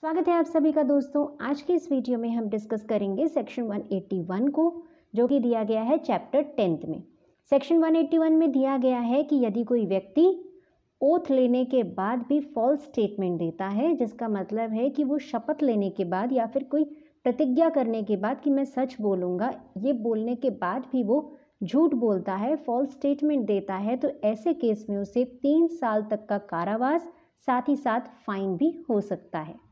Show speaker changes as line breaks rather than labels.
स्वागत है आप सभी का दोस्तों आज के इस वीडियो में हम डिस्कस करेंगे सेक्शन 181 को जो कि दिया गया है चैप्टर टेंथ में सेक्शन 181 में दिया गया है कि यदि कोई व्यक्ति ओथ लेने के बाद भी फॉल्स स्टेटमेंट देता है जिसका मतलब है कि वो शपथ लेने के बाद या फिर कोई प्रतिज्ञा करने के बाद कि मैं सच बोलूँगा ये बोलने के बाद भी वो झूठ बोलता है फॉल्स स्टेटमेंट देता है तो ऐसे केस में उसे तीन साल तक का कारावास साथ ही साथ फाइन भी हो सकता है